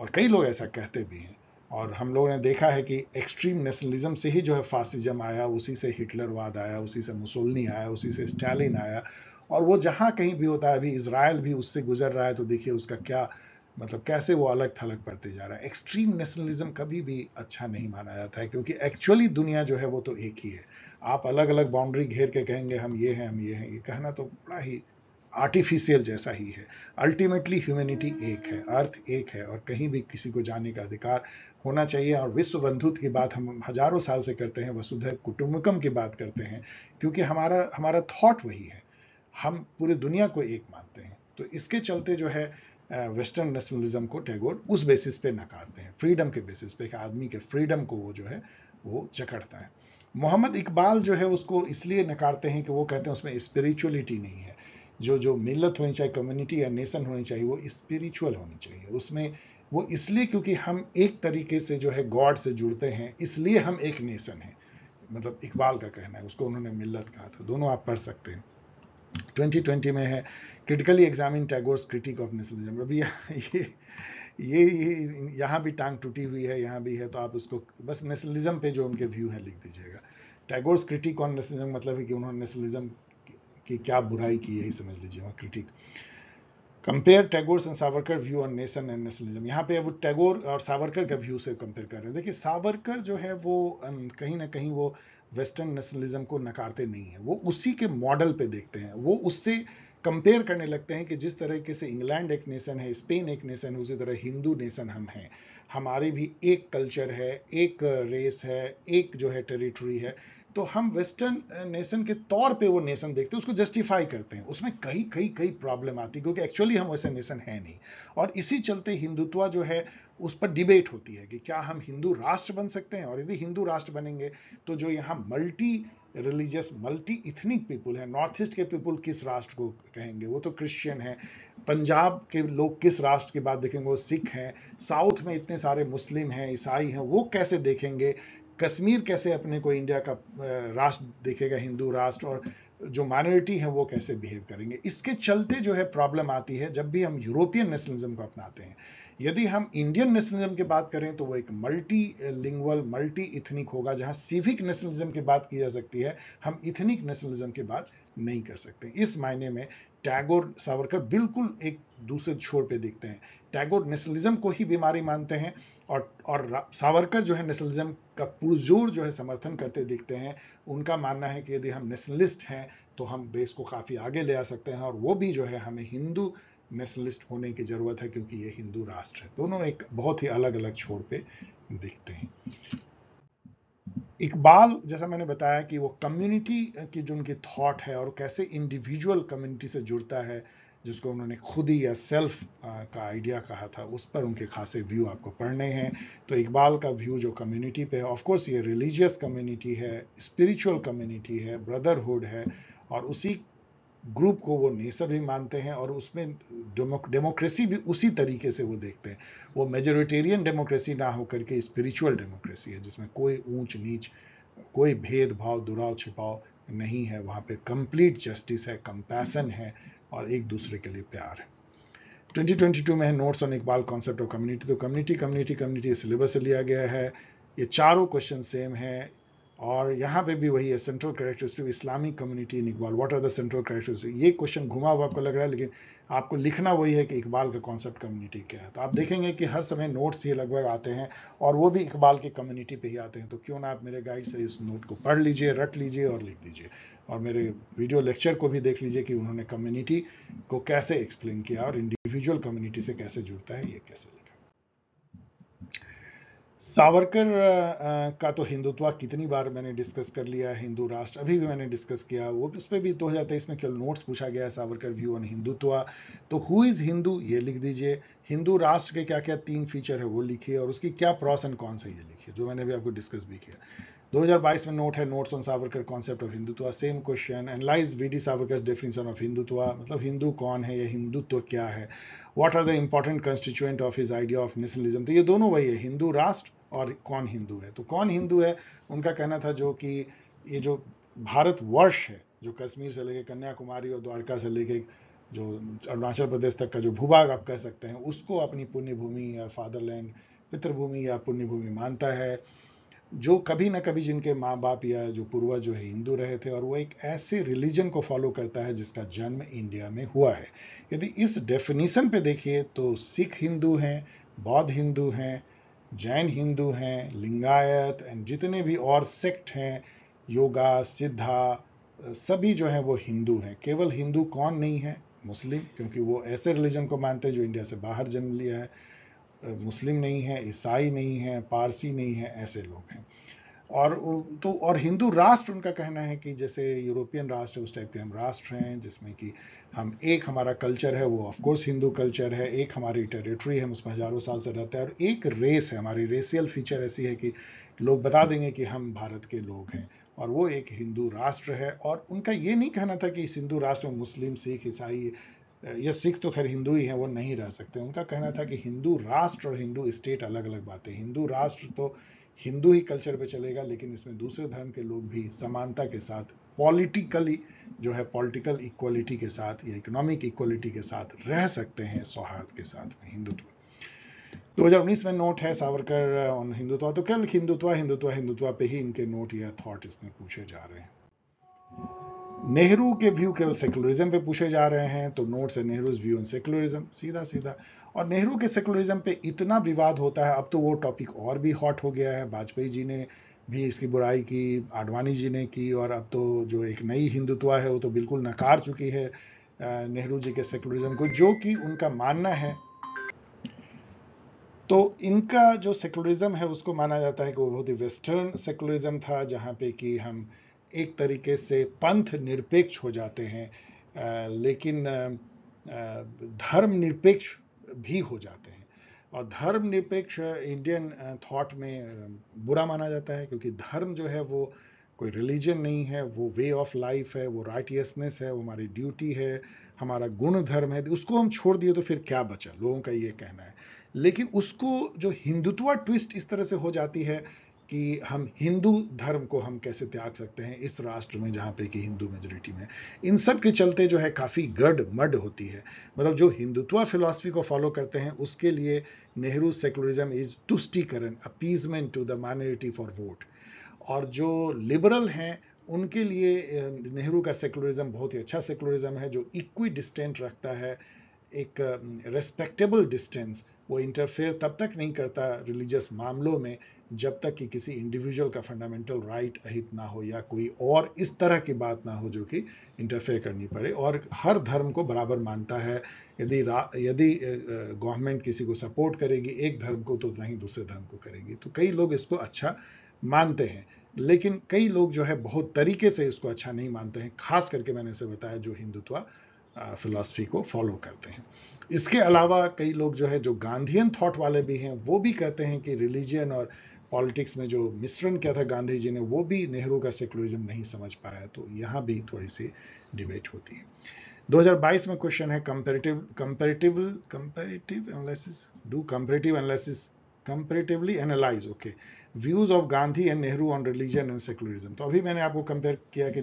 Speaker 1: और कई लोग ऐसा कहते भी हैं और हम लोगों ने देखा है कि एक्सट्रीम नेशनलिज्म से ही जो है फासिज्म आया उसी से हिटलरवाद आया उसी से मुसोलनी आया उसी से स्टालिन आया और वो जहाँ कहीं भी होता है अभी इसराइल भी उससे गुजर रहा है तो देखिए उसका क्या मतलब कैसे वो अलग थलग पड़ते जा रहा है एक्सट्रीम नेशनलिज्म कभी भी अच्छा नहीं माना जाता है क्योंकि एक्चुअली दुनिया जो है वो तो एक ही है आप अलग अलग बाउंड्री घेर के कहेंगे हम ये हैं हम ये हैं ये कहना तो बड़ा ही आर्टिफिशियल जैसा ही है अल्टीमेटली ह्यूमैनिटी एक है अर्थ एक है और कहीं भी किसी को जाने का अधिकार होना चाहिए और विश्व बंधुत्व की बात हम हजारों साल से करते हैं वसुधैव कुटुम्बकम की बात करते हैं क्योंकि हमारा हमारा थॉट वही है हम पूरी दुनिया को एक मानते हैं तो इसके चलते जो है वेस्टर्न नेशनलिज्म को टैगोर उस बेसिस पे नकारते हैं फ्रीडम के बेसिस पे कि आदमी के फ्रीडम को वो जो है वो जकड़ता है मोहम्मद इकबाल जो है उसको इसलिए नकारते हैं कि वो कहते हैं उसमें स्पिरिचुअलिटी नहीं है जो जो मिलत होनी चाहिए कम्युनिटी या नेशन होनी चाहिए वो स्पिरिचुअल होनी चाहिए उसमें वो इसलिए क्योंकि हम एक तरीके से जो है गॉड से जुड़ते हैं इसलिए हम एक नेशन हैं मतलब इकबाल का कहना है उसको उन्होंने मिलत कहा था दोनों आप पढ़ सकते हैं 2020 में है critically examine Tagore's critique of nationalism अभी ये ये यहाँ भी टांग टूटी हुई है यहाँ भी है तो आप उसको बस नेशनलिज्म पे जो उनके व्यू है लिख दीजिएगा टैगोर्स क्रिटिक ऑन नेशनलिज्म मतलब है कि उन्होंने नेशनलिज्म कि क्या बुराई की यही समझ लीजिए वहाँ critique compare Tagore and Savarkar view on nation and nationalism यहाँ पे वो टैगोर और सावरकर का व्यू से कंपेयर कर रहे हैं देखिए सावरकर जो है वो कहीं ना कहीं वो वेस्टर्न नेशनलिज्म को नकारते नहीं है वो उसी के मॉडल पे देखते हैं वो उससे कंपेयर करने लगते हैं कि जिस तरीके से इंग्लैंड एक नेशन है स्पेन एक नेशन है उसी तरह हिंदू नेशन हम हैं हमारे भी एक कल्चर है एक रेस है एक जो है टेरिटरी है तो हम वेस्टर्न नेशन के तौर पे वो नेशन देखते हैं उसको जस्टिफाई करते हैं उसमें कई कई कई प्रॉब्लम आती है क्योंकि एक्चुअली हम वैसे नेशन है नहीं और इसी चलते हिंदुत्व जो है उस पर डिबेट होती है कि क्या हम हिंदू राष्ट्र बन सकते हैं और यदि हिंदू राष्ट्र बनेंगे तो जो यहाँ multi religious multi ethnic people है नॉर्थ ईस्ट के पीपुल किस राष्ट्र को कहेंगे वो तो क्रिश्चियन है पंजाब के लोग किस राष्ट्र की बात देखेंगे वो सिख हैं साउथ में इतने सारे मुस्लिम हैं ईसाई हैं वो कैसे देखेंगे कश्मीर कैसे अपने को इंडिया का राष्ट्र देखेगा हिंदू राष्ट्र और जो माइनॉरिटी है वो कैसे बिहेव करेंगे इसके चलते जो है प्रॉब्लम आती है जब भी हम यूरोपियन नेशनलिज्म को अपनाते हैं यदि हम इंडियन नेशनलिज्म की बात करें तो वो एक मल्टी लिंगुअल मल्टी इथनिक होगा जहां सिविक नेशनलिज्म की बात की जा सकती है हम इथनिक नेशनलिज्म की बात नहीं कर सकते इस मायने में टैगोर सावरकर बिल्कुल एक दूसरे छोर पे देखते हैं टैगोर नेशनलिज्म को ही बीमारी मानते हैं और और सावरकर जो है नेशनलिज्म का पुरजोर जो है समर्थन करते दिखते हैं उनका मानना है कि यदि हम नेशनलिस्ट हैं तो हम देश को काफ़ी आगे ले आ सकते हैं और वो भी जो है हमें हिंदू नेशनलिस्ट होने की ज़रूरत है क्योंकि ये हिंदू राष्ट्र है दोनों एक बहुत ही अलग अलग छोर पे दिखते हैं इकबाल जैसा मैंने बताया कि वो कम्युनिटी की जो उनकी थॉट है और कैसे इंडिविजुअल कम्युनिटी से जुड़ता है जिसको उन्होंने खुद ही या सेल्फ का आइडिया कहा था उस पर उनके खासे व्यू आपको पढ़ने हैं तो इकबाल का व्यू जो कम्युनिटी पे है ऑफकोर्स ये रिलीजियस कम्युनिटी है स्पिरिचुअल कम्युनिटी है ब्रदरहुड है और उसी ग्रुप को वो नेसर भी मानते हैं और उसमें डेमोक्रेसी भी उसी तरीके से वो देखते हैं वो मेजोरिटेरियन डेमोक्रेसी ना होकर के स्पिरिचुअल डेमोक्रेसी है जिसमें कोई ऊंच नीच कोई भेदभाव दुराव छिपाव नहीं है वहां पे कंप्लीट जस्टिस है कंपैसन है और एक दूसरे के लिए प्यार है 2022 में है notes on Iqbal concept of community तो कम्युनिटी कम्युनिटी कम्युनिटी सिलेबस से लिया गया है ये चारों क्वेश्चन सेम है और यहाँ पे भी वही है central characters to Islamic community in Iqbal what are the central characters ये क्वेश्चन घुमा हुआ आपको लग रहा है लेकिन आपको लिखना वही है कि इकबाल का कॉन्सेप्ट कम्युनिटी क्या है तो आप देखेंगे कि हर समय नोट्स ये लगभग आते हैं और वो भी इकबाल के कम्युनिटी पे ही आते हैं तो क्यों ना आप मेरे गाइड से इस नोट को पढ़ लीजिए रट लीजिए और लिख दीजिए और मेरे वीडियो लेक्चर को भी देख लीजिए कि उन्होंने कम्युनिटी को कैसे एक्सप्लेन किया और इंडिविजुअल कम्युनिटी से कैसे जुड़ता है ये कैसे सावरकर का तो हिंदुत्व कितनी बार मैंने डिस्कस कर लिया हिंदू राष्ट्र अभी भी मैंने डिस्कस किया वो उस पर भी दो हज़ार तेईस में केवल नोट्स पूछा गया है सावरकर व्यू ऑन हिंदुत्व तो हु इज़ हिंदू ये लिख दीजिए हिंदू राष्ट्र के क्या क्या तीन फीचर है वो लिखिए और उसकी क्या प्रॉस एंड कौन सा ये लिखिए जो मैंने अभी आपको डिस्कस भी किया 2022 में नोट है notes on Savarkar concept of Hindutva same question analyse V D Savarkar definition of Hindutva मतलब हिंदू कौन है या हिंदुत्व क्या है what are the important constituent of his idea of nationalism तो ये दोनों वही है हिंदू राष्ट्र और कौन हिंदू है तो कौन हिंदू है उनका कहना था जो कि ये जो भारत वर्ष है जो कश्मीर से लेके कन्याकुमारी और द्वारका से लेके जो अरुणाचल प्रदेश तक का जो भूभाग आप कह सकते हैं उसको अपनी पुण्य भूमि या फादरलैंड पितृभूमि या पुण्य भूमि मानता है जो कभी ना कभी जिनके माँ बाप या जो पूर्वज जो है हिंदू रहे थे और वो एक ऐसे रिलीजन को फॉलो करता है जिसका जन्म इंडिया में हुआ है यदि इस डेफिनेशन पे देखिए तो सिख हिंदू हैं बौद्ध हिंदू हैं जैन हिंदू हैं लिंगायत एंड जितने भी और सेक्ट हैं योगा सिद्धा सभी जो हैं वो हिंदू हैं केवल हिंदू कौन नहीं है मुस्लिम क्योंकि वो ऐसे रिलीजन को मानते हैं जो इंडिया से बाहर जन्म लिया है मुस्लिम नहीं है ईसाई नहीं है पारसी नहीं है ऐसे लोग हैं और तो और हिंदू राष्ट्र उनका कहना है कि जैसे यूरोपियन राष्ट्र उस टाइप के हम राष्ट्र हैं जिसमें कि हम एक हमारा कल्चर है वो ऑफकोर्स हिंदू कल्चर है एक हमारी टेरिटरी है हम उसमें हज़ारों साल से रहते हैं और एक रेस है हमारी रेसियल फीचर ऐसी है कि लोग बता देंगे कि हम भारत के लोग हैं और वो एक हिंदू राष्ट्र है और उनका ये नहीं कहना था कि इस हिंदू राष्ट्र में मुस्लिम सिख ईसाई या सिख तो खैर हिंदू ही हैं वो नहीं रह सकते उनका कहना था कि हिंदू राष्ट्र और हिंदू स्टेट अलग अलग बातें हिंदू राष्ट्र तो हिंदू ही कल्चर पे चलेगा लेकिन इसमें दूसरे धर्म के लोग भी समानता के साथ पॉलिटिकली जो है पॉलिटिकल इक्वालिटी के साथ या इकोनॉमिक इक्वालिटी के साथ रह सकते हैं सौहार्द के साथ में हिंदुत्व 2019 में नोट है सावरकर ऑन हिंदुत्व तो क्या हिंदुत्व हिंदुत्व हिंदुत्व पे ही इनके नोट या थॉट इसमें पूछे जा रहे हैं नेहरू के व्यू केवल सेकुलरिज्म पे पूछे जा रहे हैं तो नोट है नेहरू व्यू ऑन सेकुलरिज्म सीधा सीधा और नेहरू के सेकुलरिज्म पे इतना विवाद होता है अब तो वो टॉपिक और भी हॉट हो गया है वाजपेयी जी ने भी इसकी बुराई की आडवाणी जी ने की और अब तो जो एक नई हिंदुत्व है वो तो बिल्कुल नकार चुकी है नेहरू जी के सेकुलरिज्म को जो कि उनका मानना है तो इनका जो सेकुलरिज्म है उसको माना जाता है कि वो बहुत ही वेस्टर्न सेकुलरिज्म था जहाँ पे कि हम एक तरीके से पंथ निरपेक्ष हो जाते हैं आ, लेकिन धर्म निरपेक्ष भी हो जाते हैं और धर्म निरपेक्ष इंडियन थॉट में बुरा माना जाता है क्योंकि धर्म जो है वो कोई रिलीजन नहीं है वो वे ऑफ लाइफ है वो राइटियसनेस है वो हमारी ड्यूटी है हमारा गुण धर्म है उसको हम छोड़ दिए तो फिर क्या बचा लोगों का ये कहना है लेकिन उसको जो हिंदुत्व ट्विस्ट इस तरह से हो जाती है कि हम हिंदू धर्म को हम कैसे त्याग सकते हैं इस राष्ट्र में जहाँ पे कि हिंदू मेजोरिटी में इन सब के चलते जो है काफ़ी गढ़ मड होती है मतलब जो हिंदुत्व फिलॉसफी को फॉलो करते हैं उसके लिए नेहरू सेकुलरिज्म इज तुष्टिकरण appeasement to the minority for vote और जो लिबरल हैं उनके लिए नेहरू का सेकुलरिज्म बहुत ही अच्छा सेकुलरिज्म है जो इक्वी डिस्टेंट रखता है एक रेस्पेक्टेबल डिस्टेंस वो इंटरफेयर तब तक नहीं करता रिलीजियस मामलों में जब तक कि किसी इंडिविजुअल का फंडामेंटल राइट अहित ना हो या कोई और इस तरह की बात ना हो जो कि इंटरफेयर करनी पड़े और हर धर्म को बराबर मानता है यदि यदि गवर्नमेंट किसी को सपोर्ट करेगी एक धर्म को तो उतना ही दूसरे धर्म को करेगी तो कई लोग इसको अच्छा मानते हैं लेकिन कई लोग जो है बहुत तरीके से इसको अच्छा नहीं मानते हैं खास करके मैंने इसे बताया जो हिंदुत्व फिलॉसफी को फॉलो करते हैं इसके अलावा कई लोग जो है जो गांधीयन थॉट वाले भी हैं वो भी कहते हैं कि रिलीजियन और पॉलिटिक्स में जो मिश्रण किया था गांधी जी ने वो भी नेहरू का सेकुलरिज्म नहीं समझ पाया तो यहाँ भी थोड़ी सी डिबेट होती है 2022 में क्वेश्चन है comparative comparative comparative analysis do comparative analysis comparatively analyse okay views of Gandhi and Nehru on religion and secularism तो अभी मैंने आपको कंपेयर किया कि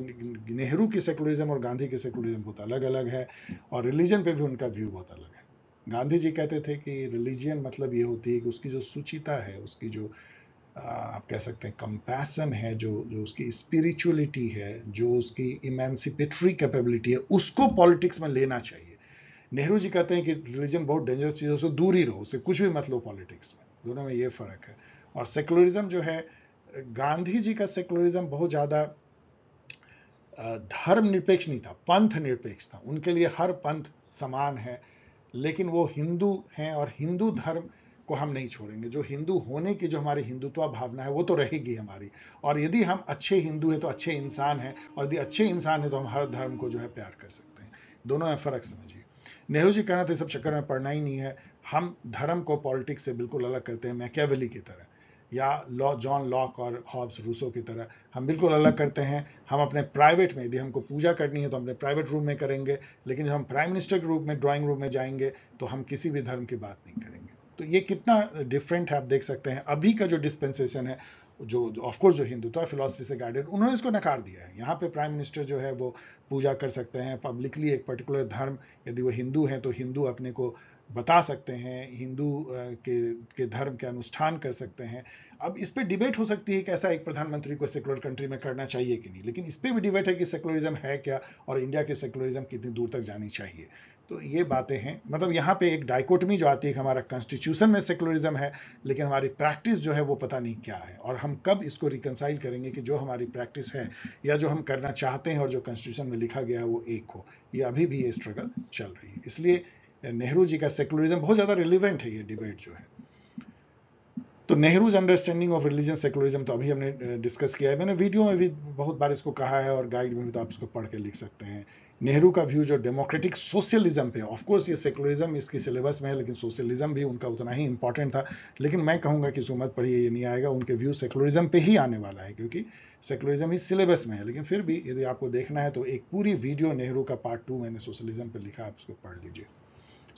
Speaker 1: नेहरू की सेकुलरिज्म और गांधी की सेकुलरिज्म बहुत अलग अलग है और रिलीजन पे भी उनका व्यू बहुत अलग है गांधी जी कहते थे कि रिलीजियन मतलब ये होती है कि उसकी जो सुचिता है उसकी जो आप कह सकते हैं कंपैसन है जो जो उसकी स्पिरिचुअलिटी है जो उसकी इमेंसिपेटरी कैपेबिलिटी है उसको पॉलिटिक्स में लेना चाहिए नेहरू जी कहते हैं कि रिलीजन बहुत डेंजरस चीज़ है उससे दूर ही रहो उससे कुछ भी मत लो पॉलिटिक्स में दोनों में ये फ़र्क है और सेकुलरिज्म जो है गांधी जी का सेकुलरिज्म बहुत ज़्यादा धर्म निरपेक्ष नहीं था पंथ निरपेक्ष था उनके लिए हर पंथ समान है लेकिन वो हिंदू हैं और हिंदू धर्म को हम नहीं छोड़ेंगे जो हिंदू होने की जो हमारी हिंदुत्व भावना है वो तो रहेगी हमारी और यदि हम अच्छे हिंदू हैं तो अच्छे इंसान हैं और यदि अच्छे इंसान हैं तो हम हर धर्म को जो है प्यार कर सकते हैं दोनों में फ़र्क समझिए नेहरू जी कहना था सब चक्कर में पढ़ना ही नहीं है हम धर्म को पॉलिटिक्स से बिल्कुल अलग करते हैं मैकेवली की तरह या लॉ जॉन लॉक और हॉब्स रूसो की तरह हम बिल्कुल अलग करते हैं हम अपने प्राइवेट में यदि हमको पूजा करनी है तो अपने प्राइवेट रूम में करेंगे लेकिन जब हम प्राइम मिनिस्टर के रूप में ड्राइंग रूम में जाएंगे तो हम किसी भी धर्म की बात नहीं करेंगे तो ये कितना डिफरेंट है आप देख सकते हैं अभी का जो डिस्पेंसेशन है जो ऑफकोर्स जो, जो हिंदुत्व फिलोसफी से गाइडेड उन्होंने इसको नकार दिया है यहाँ पे प्राइम मिनिस्टर जो है वो पूजा कर सकते हैं पब्लिकली एक पर्टिकुलर धर्म यदि वो हिंदू हैं तो हिंदू अपने को बता सकते हैं हिंदू के के धर्म के अनुष्ठान कर सकते हैं अब इस पर डिबेट हो सकती है कि ऐसा एक प्रधानमंत्री को सेकुलर कंट्री में करना चाहिए कि नहीं लेकिन इस पर भी डिबेट है कि सेकुलरिज्म है क्या और इंडिया के सेकुलरिज्म कितनी दूर तक जानी चाहिए तो ये बातें हैं मतलब यहाँ पे एक डाइकोटमी जो आती है कि हमारा कॉन्स्टिट्यूशन में सेकुलरिज्म है लेकिन हमारी प्रैक्टिस जो है वो पता नहीं क्या है और हम कब इसको रिकनसाइल करेंगे कि जो हमारी प्रैक्टिस है या जो हम करना चाहते हैं और जो कॉन्स्टिट्यूशन में लिखा गया है वो एक हो ये अभी भी ये स्ट्रगल चल रही है इसलिए नेहरू जी का सेकुलरिज्म बहुत ज़्यादा रिलिवेंट है ये डिबेट जो है तो Nehru's understanding of religion secularism तो अभी हमने डिस्कस किया है मैंने वीडियो में भी बहुत बार इसको कहा है और गाइड में भी तो आप इसको पढ़ के लिख सकते हैं नेहरू का व्यू जो डेमोक्रेटिक सोशलिज्म पे ऑफ कोर्स ये सेकुलरिज्म इसकी सिलेबस में है लेकिन सोशलिज्म भी उनका उतना ही इंपॉर्टेंट था लेकिन मैं कहूंगा कि इसको मत पढ़िए ये नहीं आएगा उनके व्यू सेकुलरिज्म पे ही आने वाला है क्योंकि सेकुलरिज्म ही सिलेबस में है लेकिन फिर भी यदि आपको देखना है तो एक पूरी वीडियो नेहरू का पार्ट टू मैंने सोशलिज्म पर लिखा आप उसको पढ़ लीजिए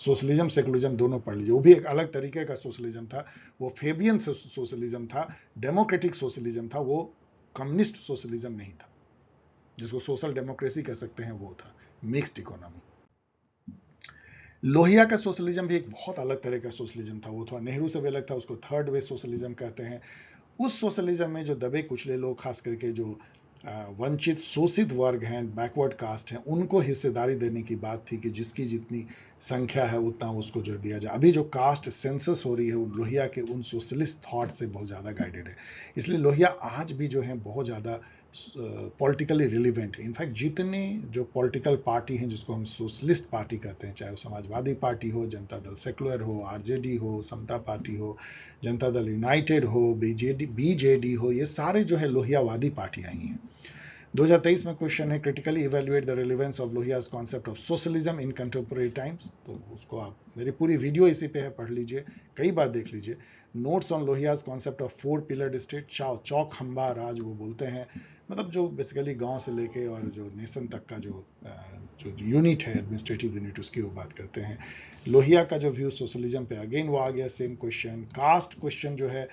Speaker 1: सोशलिज्म सेकुलरिज्म दोनों पढ़ लीजिए वो भी एक अलग तरीके का सोशलिज्म था वो फेबियन सोशलिज्म था डेमोक्रेटिक सोशलिज्म था वो कम्युनिस्ट सोशलिज्म नहीं था जिसको सोशल डेमोक्रेसी कह सकते हैं वो था मिक्स्ड इकोनॉमी लोहिया का सोशलिज्म भी एक बहुत अलग तरह का सोशलिज्म था वो थोड़ा नेहरू से भी अलग था उसको थर्ड वे सोशलिज्म कहते हैं उस सोशलिज्म में जो दबे कुचले लोग खास करके जो वंचित शोषित वर्ग हैं बैकवर्ड कास्ट हैं उनको हिस्सेदारी देने की बात थी कि जिसकी जितनी संख्या है उतना उसको जो दिया जाए अभी जो कास्ट सेंसस हो रही है वो लोहिया के उन सोशलिस्ट थॉट से बहुत ज़्यादा गाइडेड है इसलिए लोहिया आज भी जो है बहुत ज़्यादा पॉलिटिकली uh, रिलीवेंट है इनफैक्ट जितने जो पॉलिटिकल पार्टी हैं जिसको हम सोशलिस्ट पार्टी कहते हैं चाहे वो समाजवादी पार्टी हो जनता दल सेकुलर हो आरजेडी हो समता पार्टी हो जनता दल यूनाइटेड हो बीजेडी बीजेडी हो ये सारे जो है लोहियावादी पार्टियां ही हैं 2023 में क्वेश्चन है critically evaluate the relevance of Lohia's concept of socialism in contemporary times तो उसको आप मेरी पूरी वीडियो इसी पे है पढ़ लीजिए कई बार देख लीजिए notes on Lohia's concept of four pillar district चाव चौक हम्बा राज वो बोलते हैं मतलब जो बेसिकली गांव से लेके और जो नेशन तक का जो uh, जो यूनिट है एडमिनिस्ट्रेटिव यूनिट उसकी वो बात करते हैं लोहिया का जो व्यू सोशलिज्म पे अगेन वो आ गया सेम क्वेश्चन कास्ट क्वेश्चन जो है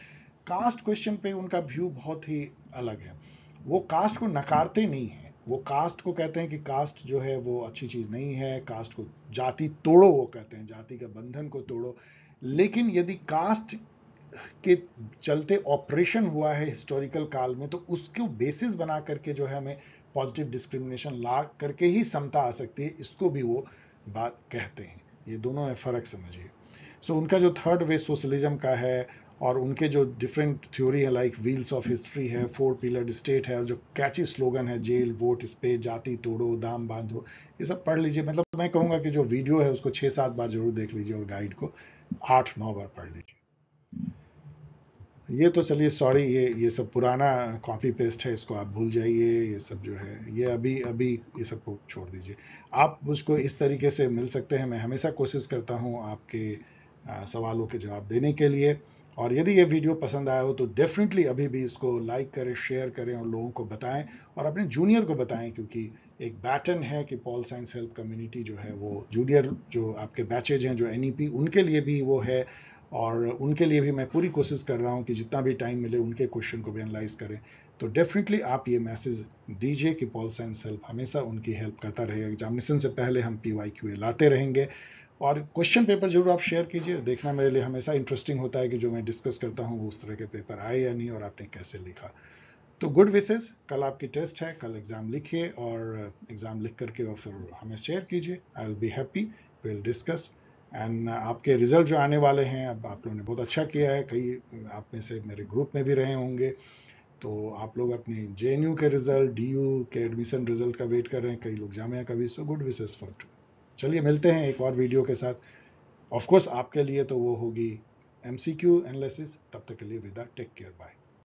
Speaker 1: कास्ट क्वेश्चन पे उनका व्यू बहुत ही अलग है वो कास्ट को नकारते नहीं है वो कास्ट को कहते हैं कि कास्ट जो है वो अच्छी चीज़ नहीं है कास्ट को जाति तोड़ो वो कहते हैं जाति के बंधन को तोड़ो लेकिन यदि कास्ट के चलते ऑपरेशन हुआ है हिस्टोरिकल काल में तो उसको बेसिस बना करके जो है हमें पॉजिटिव डिस्क्रिमिनेशन ला करके ही समता आ सकती है इसको भी वो बात कहते हैं ये दोनों में फ़र्क समझिए सो so, उनका जो थर्ड वे सोशलिज्म का है और उनके जो डिफरेंट थ्योरी है लाइक व्हील्स ऑफ हिस्ट्री है फोर पिलर स्टेट है और जो कैची स्लोगन है जेल वोट स्पे जाति तोड़ो दाम बांधो ये सब पढ़ लीजिए मतलब मैं कहूँगा कि जो वीडियो है उसको छः सात बार जरूर देख लीजिए और गाइड को आठ नौ बार पढ़ लीजिए ये तो चलिए सॉरी ये ये सब पुराना कॉपी पेस्ट है इसको आप भूल जाइए ये सब जो है ये अभी अभी ये सब को छोड़ दीजिए आप मुझको इस तरीके से मिल सकते हैं मैं हमेशा कोशिश करता हूँ आपके आ, सवालों के जवाब देने के लिए और यदि ये वीडियो पसंद आया हो तो डेफिनेटली अभी भी इसको लाइक करें शेयर करें और लोगों को बताएं और अपने जूनियर को बताएं क्योंकि एक बैटन है कि पॉल साइंस हेल्प कम्युनिटी जो है वो जूनियर जो आपके बैचेज हैं जो एन e उनके लिए भी वो है और उनके लिए भी मैं पूरी कोशिश कर रहा हूँ कि जितना भी टाइम मिले उनके क्वेश्चन को भी एनालाइज करें तो डेफिनेटली आप ये मैसेज दीजिए कि पॉल साइंस हेल्प हमेशा उनकी हेल्प करता रहेगा एग्जामिनेशन से पहले हम पी वाई क्यू लाते रहेंगे और क्वेश्चन पेपर जरूर आप शेयर कीजिए देखना मेरे लिए हमेशा इंटरेस्टिंग होता है कि जो मैं डिस्कस करता हूँ वो उस तरह के पेपर आए या नहीं और आपने कैसे लिखा तो गुड विशेज कल आपकी टेस्ट है कल एग्ज़ाम लिखिए और एग्ज़ाम लिख करके और फिर हमें शेयर कीजिए I will be happy will discuss and uh, आपके रिजल्ट जो आने वाले हैं अब आप लोगों ने बहुत अच्छा किया है कई आप में से मेरे ग्रुप में भी रहे होंगे तो आप लोग अपने जे के रिजल्ट डी के एडमिशन रिजल्ट का वेट कर रहे हैं कई लोग जामिया का भी सो गुड विशेष टू चलिए मिलते हैं एक और वीडियो के साथ ऑफकोर्स आपके लिए तो वो होगी एम सी क्यू एनालिसिस तब तक के लिए विदा टेक केयर बाय